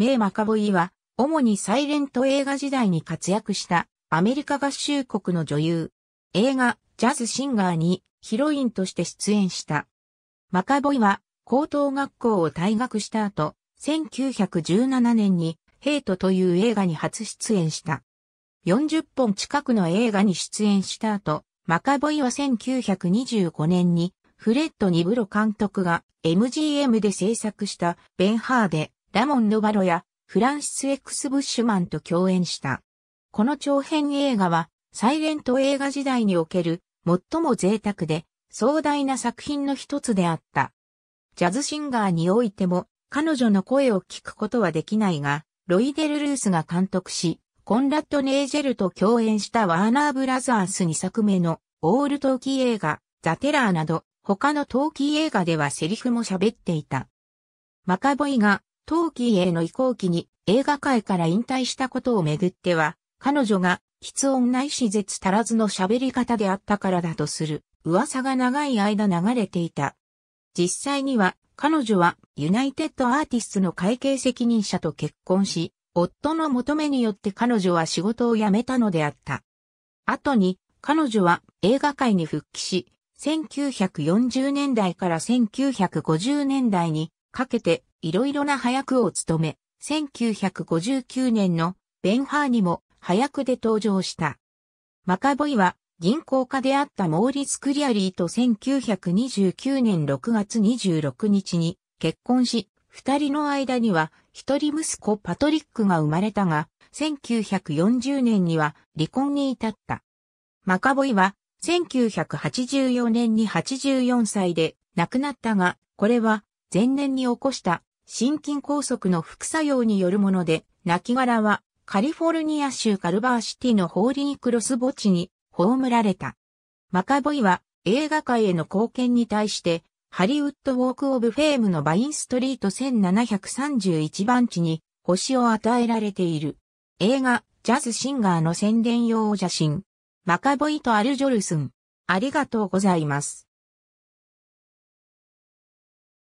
名マカボイは、主にサイレント映画時代に活躍したアメリカ合衆国の女優。映画、ジャズシンガーにヒロインとして出演した。マカボイは高等学校を退学した後、1917年にヘイトという映画に初出演した。40本近くの映画に出演した後、マカボイは1925年にフレッド・ニブロ監督が MGM で制作したベンハーデラモン・ド・バロやフランシス・エックス・ブッシュマンと共演した。この長編映画は、サイレント映画時代における最も贅沢で壮大な作品の一つであった。ジャズシンガーにおいても彼女の声を聞くことはできないが、ロイデル・ルースが監督し、コンラッド・ネージェルと共演したワーナー・ブラザース2作目のオールトーキー映画、ザ・テラーなど、他のトーキー映画ではセリフも喋っていた。マカボイが陶器への移行期に映画界から引退したことをめぐっては、彼女が、喫音ないし絶足らずの喋り方であったからだとする、噂が長い間流れていた。実際には、彼女は、ユナイテッドアーティストの会計責任者と結婚し、夫の求めによって彼女は仕事を辞めたのであった。後に、彼女は映画界に復帰し、1940年代から1950年代にかけていろいろな早くを務め、1959年のベンハーにも早くで登場した。マカボイは銀行家であったモーリス・クリアリーと1929年6月26日に結婚し、二人の間には一人息子パトリックが生まれたが、1940年には離婚に至った。マカボイは1984年に84歳で亡くなったが、これは前年に起こした心筋梗塞の副作用によるもので、亡骸はカリフォルニア州カルバーシティのホーリークロス墓地に葬られた。マカボイは映画界への貢献に対してハリウッドウォークオブフェームのバインストリート1731番地に星を与えられている。映画ジャズシンガーの宣伝用写真。マカボイとアルジョルスン。ありがとうございます。